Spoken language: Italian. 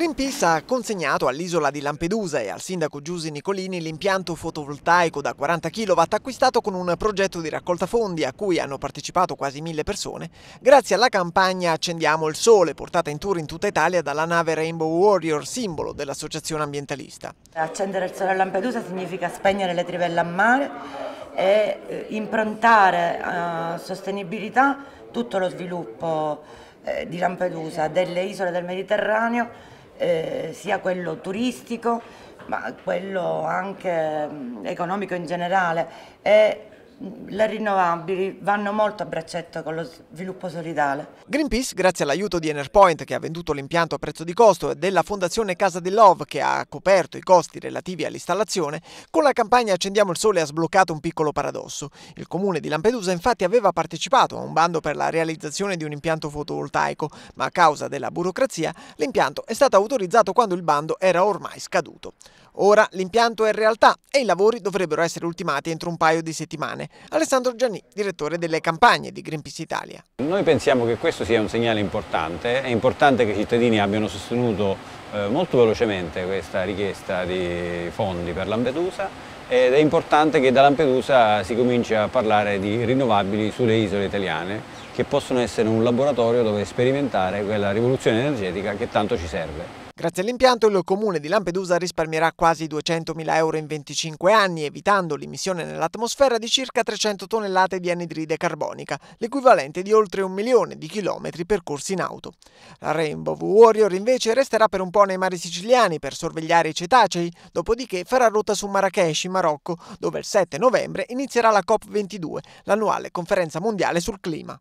Greenpeace ha consegnato all'isola di Lampedusa e al sindaco Giusi Nicolini l'impianto fotovoltaico da 40 kW acquistato con un progetto di raccolta fondi a cui hanno partecipato quasi mille persone, grazie alla campagna Accendiamo il Sole, portata in tour in tutta Italia dalla nave Rainbow Warrior, simbolo dell'associazione ambientalista. Accendere il sole a Lampedusa significa spegnere le trivelle a mare e eh, improntare a eh, sostenibilità tutto lo sviluppo eh, di Lampedusa, delle isole del Mediterraneo eh, sia quello turistico ma quello anche mm, economico in generale e le rinnovabili vanno molto a braccetto con lo sviluppo solidale. Greenpeace, grazie all'aiuto di Enerpoint che ha venduto l'impianto a prezzo di costo e della Fondazione Casa di Love che ha coperto i costi relativi all'installazione, con la campagna Accendiamo il Sole ha sbloccato un piccolo paradosso. Il comune di Lampedusa infatti aveva partecipato a un bando per la realizzazione di un impianto fotovoltaico, ma a causa della burocrazia l'impianto è stato autorizzato quando il bando era ormai scaduto. Ora l'impianto è realtà e i lavori dovrebbero essere ultimati entro un paio di settimane. Alessandro Gianni, direttore delle campagne di Greenpeace Italia. Noi pensiamo che questo sia un segnale importante, è importante che i cittadini abbiano sostenuto eh, molto velocemente questa richiesta di fondi per Lampedusa ed è importante che da Lampedusa si cominci a parlare di rinnovabili sulle isole italiane che possono essere un laboratorio dove sperimentare quella rivoluzione energetica che tanto ci serve. Grazie all'impianto il comune di Lampedusa risparmierà quasi 200.000 euro in 25 anni, evitando l'emissione nell'atmosfera di circa 300 tonnellate di anidride carbonica, l'equivalente di oltre un milione di chilometri percorsi in auto. La Rainbow Warrior invece resterà per un po' nei mari siciliani per sorvegliare i cetacei, dopodiché farà rotta su Marrakesh, in Marocco, dove il 7 novembre inizierà la COP22, l'annuale conferenza mondiale sul clima.